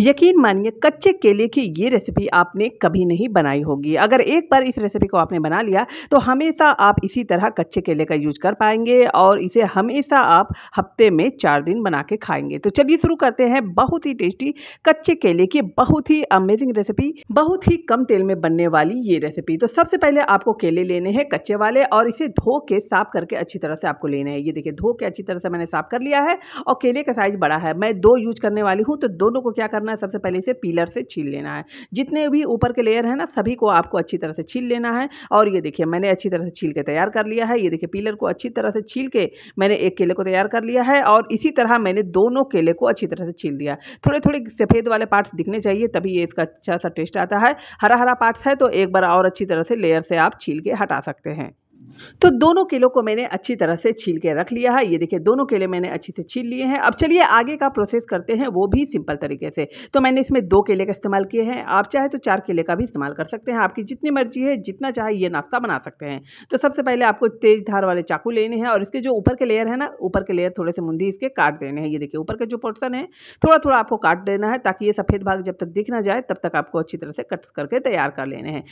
यकीन मानिए कच्चे केले की ये रेसिपी आपने कभी नहीं बनाई होगी अगर एक बार इस रेसिपी को आपने बना लिया तो हमेशा आप इसी तरह कच्चे केले का यूज कर पाएंगे और इसे हमेशा आप हफ्ते में चार दिन बना के खाएंगे तो चलिए शुरू करते हैं बहुत ही टेस्टी कच्चे केले की बहुत ही अमेजिंग रेसिपी बहुत ही कम तेल में बनने वाली ये रेसिपी तो सबसे पहले आपको केले लेने हैं कच्चे वाले और इसे धो के साफ करके अच्छी तरह से आपको लेना है ये देखिए धो के अच्छी तरह से मैंने साफ कर लिया है और केले का साइज बड़ा है मैं दो यूज करने वाली हूँ तो दोनों को क्या करना है सबसे पहले इसे पीलर से छील लेना है जितने भी ऊपर के लेयर है ना सभी को आपको अच्छी तरह से छील लेना है और ये देखिए मैंने अच्छी तरह से छील के तैयार कर लिया है ये देखिए पीलर को अच्छी तरह से छील के मैंने एक केले को तैयार कर लिया है और इसी तरह मैंने दोनों केले को अच्छी तरह से छील दिया थोड़े थोड़े सफ़ेद वाले पार्ट्स दिखने चाहिए तभी ये इसका अच्छा सा टेस्ट आता है हरा हरा पार्ट्स है तो एक बार और अच्छी तरह से लेयर से आप छील के हटा सकते हैं तो दोनों केलों को मैंने अच्छी तरह से छील के रख लिया है ये देखिए दोनों केले मैंने अच्छे से छील लिए हैं अब चलिए आगे का प्रोसेस करते हैं वो भी सिंपल तरीके से तो मैंने इसमें दो केले का इस्तेमाल किए हैं आप चाहे तो चार केले का भी इस्तेमाल कर सकते हैं आपकी जितनी मर्जी है जितना चाहे ये नाश्ता बना सकते हैं तो सबसे पहले आपको तेज धार वाले चाकू लेने हैं और इसके जो ऊपर के लेयर है ना ऊपर के लेयर थोड़े से मुंदी इसके काट देने हैं ये देखिए ऊपर का जो पोर्सन है थोड़ा थोड़ा आपको काट देना है ताकि ये सफ़ेद भाग जब तक दिख ना जाए तब तक आपको अच्छी तरह से कट करके तैयार कर लेने हैं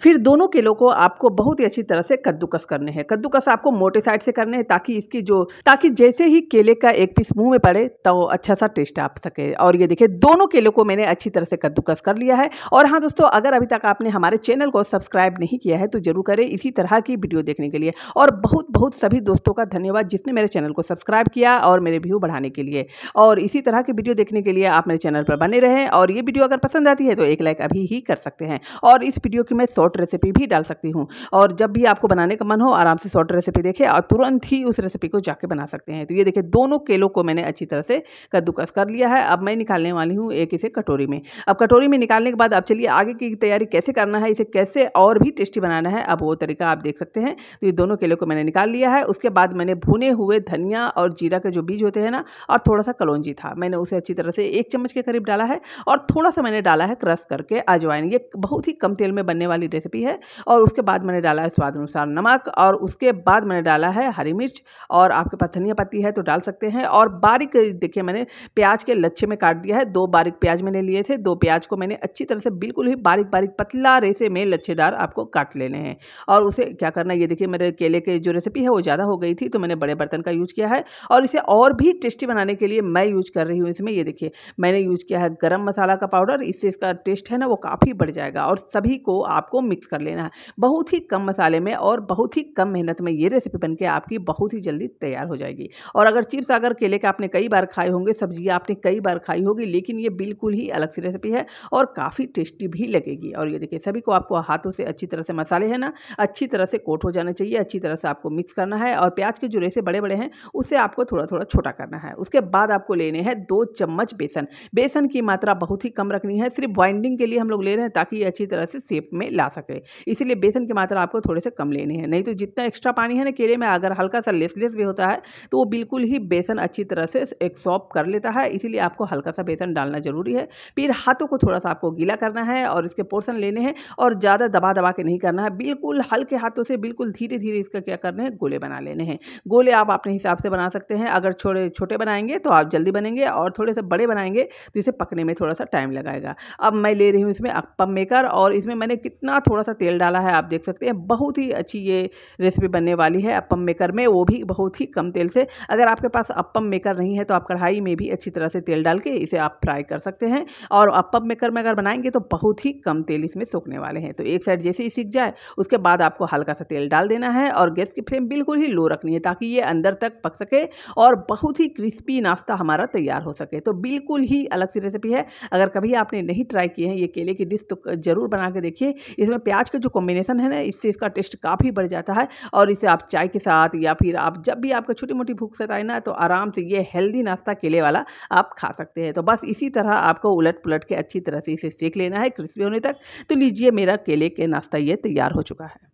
फिर दोनों केलों को आपको बहुत ही अच्छी तरह से कद्दूकस करने हैं कद्दूकस आपको मोटे साइड से करने हैं ताकि इसकी जो ताकि जैसे ही केले का एक पीस मुंह में पड़े तो अच्छा सा टेस्ट आ सके और ये देखिए दोनों केलों को मैंने अच्छी तरह से कद्दूकस कर लिया है और हाँ दोस्तों अगर अभी तक आपने हमारे चैनल को सब्सक्राइब नहीं किया है तो जरूर करें इसी तरह की वीडियो देखने के लिए और बहुत बहुत सभी दोस्तों का धन्यवाद जिसने मेरे चैनल को सब्सक्राइब किया और मेरे व्यू बढ़ाने के लिए और इसी तरह की वीडियो देखने के लिए आप मेरे चैनल पर बने रहें और ये वीडियो अगर पसंद आती है तो एक लाइक अभी ही कर सकते हैं और इस वीडियो की मैं शॉर्ट रेसिपी भी डाल सकती हूँ और जब भी आपको बनाने का मन हो आराम से शॉर्ट रेसिपी देखें और तुरंत ही उस रेसिपी को जाके बना सकते हैं तो ये देखिए दोनों केलों को मैंने अच्छी तरह से कद्दूकस कर लिया है अब मैं निकालने वाली हूँ एक इसे कटोरी में अब कटोरी में निकालने के बाद अब चलिए आगे की तैयारी कैसे करना है इसे कैसे और भी टेस्टी बनाना है अब वो तरीका आप देख सकते हैं तो ये दोनों केलों को मैंने निकाल लिया है उसके बाद मैंने भुने हुए धनिया और जीरा के जो बीज होते हैं ना और थोड़ा सा कलौजी था मैंने उसे अच्छी तरह से एक चम्मच के करीब डाला है और थोड़ा सा मैंने डाला है क्रश करके अजवाइन ये बहुत ही कम तेल में बनने वाली वाली रेसिपी है और उसके बाद मैंने डाला है स्वाद अनुसार नमक और उसके बाद मैंने डाला है हरी मिर्च और आपके पास धनिया पत्ती है तो डाल सकते हैं और बारीक देखिए मैंने प्याज के लच्छे में काट दिया है दो बारीक प्याज मैंने लिए थे दो प्याज को मैंने अच्छी तरह से बिल्कुल ही बारीक बारीक पतला रेसे में लच्छेदार आपको काट लेने हैं और उसे क्या करना ये देखिए मेरे केले की के जो रेसिपी है वो ज़्यादा हो गई थी तो मैंने बड़े बर्तन का यूज़ किया है और इसे और भी टेस्टी बनाने के लिए मैं यूज कर रही हूँ इसमें ये देखिए मैंने यूज़ किया है गर्म मसाला का पाउडर इससे इसका टेस्ट है ना वो काफ़ी बढ़ जाएगा और सभी को आप आपको मिक्स कर लेना है बहुत ही कम मसाले में और बहुत ही कम मेहनत में ये रेसिपी बन के आपकी बहुत ही जल्दी तैयार हो जाएगी और अगर चिप्स अगर केले के आपने कई बार खाए होंगे सब्जियाँ आपने कई बार खाई होगी लेकिन ये बिल्कुल ही अलग सी रेसिपी है और काफ़ी टेस्टी भी लगेगी और ये देखिए सभी को आपको हाथों से अच्छी तरह से मसाले हैं ना अच्छी तरह से कोट हो जाना चाहिए अच्छी तरह से आपको मिक्स करना है और प्याज के जो रेसे बड़े बड़े हैं उसे आपको थोड़ा थोड़ा छोटा करना है उसके बाद आपको लेने हैं दो चम्मच बेसन बेसन की मात्रा बहुत ही कम रखनी है सिर्फ बाइंडिंग के लिए हम लोग ले रहे हैं ताकि ये अच्छी तरह से सेप में ला सके इसीलिए बेसन की मात्रा आपको थोड़े से कम लेनी है नहीं तो जितना एक्स्ट्रा पानी है ना केले में अगर हल्का सा लेसलेस भी होता है तो वो बिल्कुल ही बेसन अच्छी तरह से एब्सॉर्ब कर लेता है इसीलिए आपको हल्का सा बेसन डालना ज़रूरी है फिर हाथों को थोड़ा सा आपको गीला करना है और इसके पोर्सन लेने हैं और ज़्यादा दबा दबा के नहीं करना है बिल्कुल हल्के हाथों से बिल्कुल धीरे धीरे इसका क्या करना है गोले बना लेने हैं गोले आप अपने हिसाब से बना सकते हैं अगर छोटे छोटे बनाएंगे तो आप जल्दी बनेंगे और थोड़े से बड़े बनाएंगे तो इसे पकने में थोड़ा सा टाइम लगाएगा अब मैं ले रही हूँ इसमें अपम मेकर और इसमें मैंने कितना इतना थोड़ा सा तेल डाला है आप देख सकते हैं बहुत ही अच्छी ये रेसिपी बनने वाली है अपम मेकर में वो भी बहुत ही कम तेल से अगर आपके पास अपम मेकर नहीं है तो आप कढ़ाई में भी अच्छी तरह से तेल डाल के इसे आप फ्राई कर सकते हैं और अपम मेकर में अगर बनाएंगे तो बहुत ही कम तेल इसमें सूखने वाले हैं तो एक साइड जैसे ही सीख जाए उसके बाद आपको हल्का सा तेल डाल देना है और गैस की फ्लेम बिल्कुल ही लो रखनी है ताकि ये अंदर तक पक सके और बहुत ही क्रिस्पी नाश्ता हमारा तैयार हो सके तो बिल्कुल ही अलग सी रेसिपी है अगर कभी आपने नहीं ट्राई किए हैं ये केले की डिश तो ज़रूर बना के देखिए इसमें प्याज का जो कॉम्बिनेशन है ना इससे इसका टेस्ट काफ़ी बढ़ जाता है और इसे आप चाय के साथ या फिर आप जब भी आपका छोटी मोटी भूख सताए ना तो आराम से ये हेल्दी नाश्ता केले वाला आप खा सकते हैं तो बस इसी तरह आपको उलट पुलट के अच्छी तरह से इसे सेक लेना है क्रिस्पी होने तक तो लीजिए मेरा केले के नाश्ता ये तैयार हो चुका है